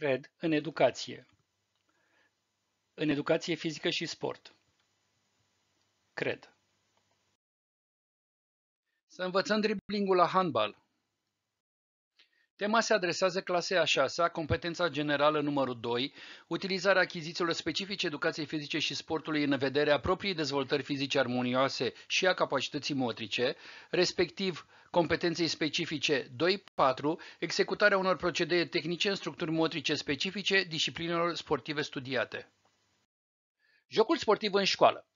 Cred în educație. În educație fizică și sport. Cred. Să învățăm driblingul la handbal. Tema se adresează clasei a 6 competența generală numărul 2, utilizarea achizițiilor specifice educației fizice și sportului în vederea propriei dezvoltări fizice armonioase și a capacității motrice, respectiv competenței specifice 2.4, executarea unor procedee tehnice în structuri motrice specifice disciplinelor sportive studiate. Jocul sportiv în școală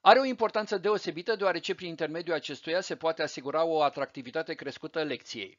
are o importanță deosebită deoarece prin intermediul acestuia se poate asigura o atractivitate crescută lecției.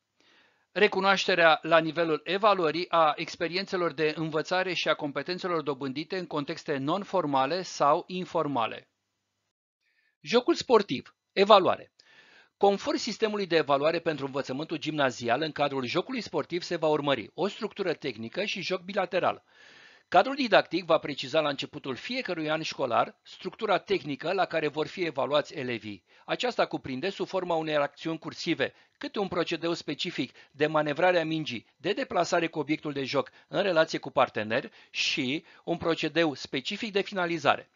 recunoașterea la nivelul evaluării a experiențelor de învățare și a competențelor dobândite în contexte non-formale sau informale. Jocul sportiv. Evaluare. Conform sistemului de evaluare pentru învățământul gimnazial, în cadrul jocului sportiv se va urmări o structură tehnică și joc bilateral. Cadrul didactic va preciza la începutul fiecărui an școlar structura tehnică la care vor fi evaluați elevii. Aceasta cuprinde sub forma unei acțiuni cursive, câte un procedeu specific de manevrare a mingii, de deplasare cu obiectul de joc în relație cu partener și un procedeu specific de finalizare.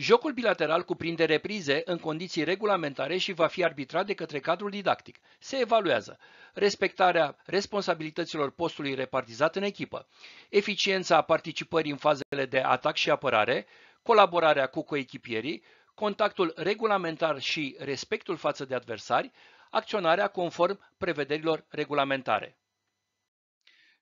Jocul bilateral cuprinde reprize în condiții regulamentare și va fi arbitrat de către cadrul didactic. Se evaluează respectarea responsabilităților postului repartizat în echipă, eficiența participării în fazele de atac și apărare, colaborarea cu coechipierii, contactul regulamentar și respectul față de adversari, acționarea conform prevederilor regulamentare.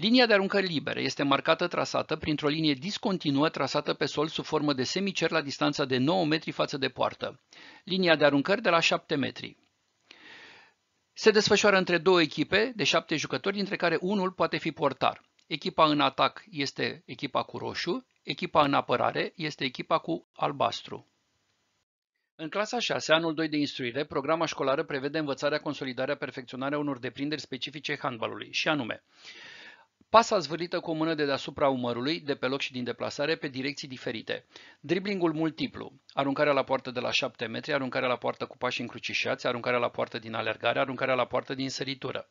Linia de aruncări libere este marcată trasată printr-o linie discontinuă trasată pe sol sub formă de semicer la distanța de 9 metri față de poartă. Linia de aruncări de la 7 metri. Se desfășoară între două echipe de șapte jucători, dintre care unul poate fi portar. Echipa în atac este echipa cu roșu, echipa în apărare este echipa cu albastru. În clasa 6, anul 2 de instruire, programa școlară prevede învățarea, consolidarea, perfecționarea unor deprinderi specifice handbalului, și anume Pasa zvârlită cu o mână de deasupra umărului, de pe loc și din deplasare, pe direcții diferite. Driblingul multiplu, aruncarea la poartă de la 7 metri, aruncarea la poartă cu pași încrucișați, aruncarea la poartă din alergare, aruncarea la poartă din săritură.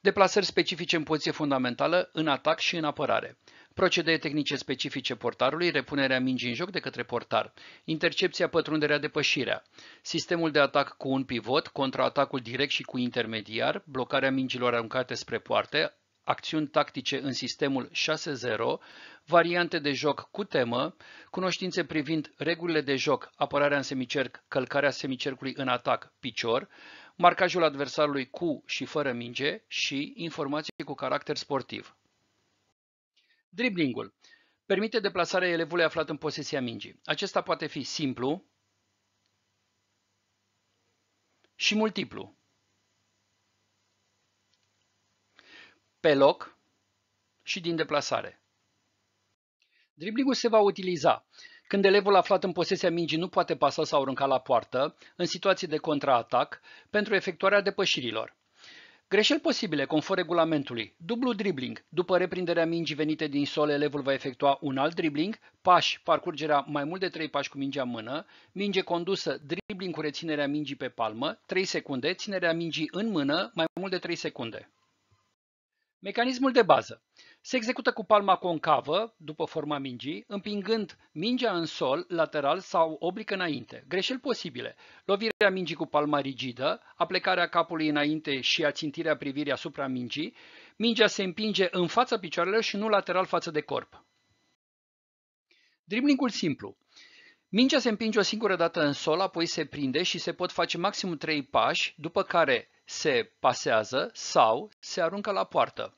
Deplasări specifice în poziție fundamentală, în atac și în apărare. Procedee tehnice specifice portarului, repunerea mingii în joc de către portar, intercepția, pătrunderea, depășirea, sistemul de atac cu un pivot, contraatacul direct și cu intermediar, blocarea mingilor aruncate spre poarte, acțiuni tactice în sistemul 6-0, variante de joc cu temă, cunoștințe privind regulile de joc, apărarea în semicerc, călcarea semicercului în atac, picior, marcajul adversarului cu și fără minge și informații cu caracter sportiv. Driblingul permite deplasarea elevului aflat în posesia mingii. Acesta poate fi simplu și multiplu. pe loc și din deplasare. Driblingul se va utiliza când elevul aflat în posesia mingii nu poate pasa sau arunca la poartă, în situații de contraatac, pentru efectuarea depășirilor. Greșeli posibile, conform regulamentului. Dublu dribling. După reprinderea mingii venite din sol, elevul va efectua un alt dribling, pași, parcurgerea mai mult de 3 pași cu mingea în mână, minge condusă, dribling cu reținerea mingii pe palmă, 3 secunde, ținerea mingii în mână, mai mult de 3 secunde. Mecanismul de bază. Se execută cu palma concavă, după forma mingii, împingând mingea în sol, lateral sau oblic înainte. Greșeli posibile. Lovirea mingii cu palma rigidă, aplecarea capului înainte și ațintirea privirii asupra mingii. Mingea se împinge în fața picioarelor și nu lateral față de corp. Driblingul simplu. Mingea se împinge o singură dată în sol, apoi se prinde și se pot face maxim 3 pași, după care se pasează sau se aruncă la poartă.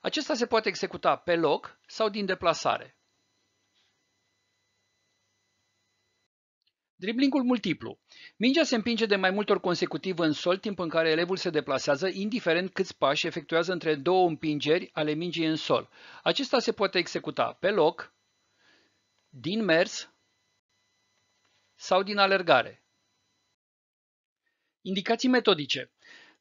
Acesta se poate executa pe loc sau din deplasare. Driblingul multiplu. Mingea se împinge de mai multe ori consecutiv în sol, timp în care elevul se deplasează, indiferent câți pași efectuează între două împingeri ale mingii în sol. Acesta se poate executa pe loc, din mers sau din alergare. Indicații metodice.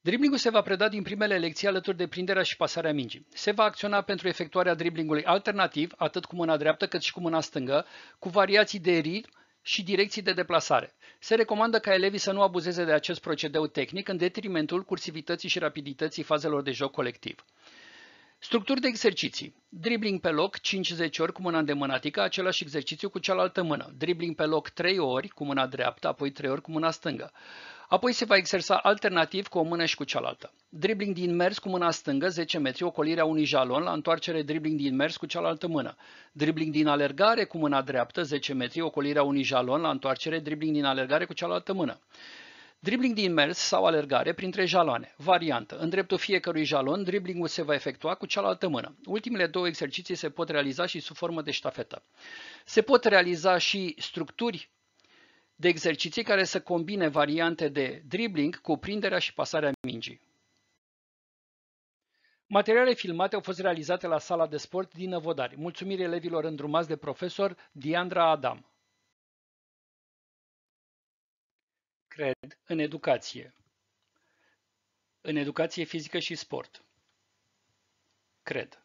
Driblingul se va preda din primele lecții alături de prinderea și pasarea mingii. Se va acționa pentru efectuarea driblingului alternativ, atât cu mâna dreaptă cât și cu mâna stângă, cu variații de ritm și direcții de deplasare. Se recomandă ca elevii să nu abuzeze de acest procedeu tehnic în detrimentul cursivității și rapidității fazelor de joc colectiv. Structuri de exerciții. dribling pe loc 5-10 ori cu mâna îndemânatică, același exercițiu cu cealaltă mână. Dribling pe loc 3 ori cu mâna dreaptă, apoi 3 ori cu mâna stângă. Apoi se va exersa alternativ cu o mână și cu cealaltă. Dribling din mers cu mâna stângă, 10 metri, ocolirea unui jalon, la întoarcere dribling din mers cu cealaltă mână. Dribling din alergare cu mâna dreaptă, 10 metri, ocolirea unui jalon, la întoarcere dribling din alergare cu cealaltă mână. Dribling din mers sau alergare printre jaloane. Variantă. În dreptul fiecărui jalon, driblingul se va efectua cu cealaltă mână. Ultimele două exerciții se pot realiza și sub formă de ștafetă. Se pot realiza și structuri de exerciții care să combine variante de dribbling cu prinderea și pasarea mingii. Materiale filmate au fost realizate la sala de sport din Năvodari. Mulțumiri elevilor îndrumați de profesor Diandra Adam. Cred în educație. În educație fizică și sport. Cred.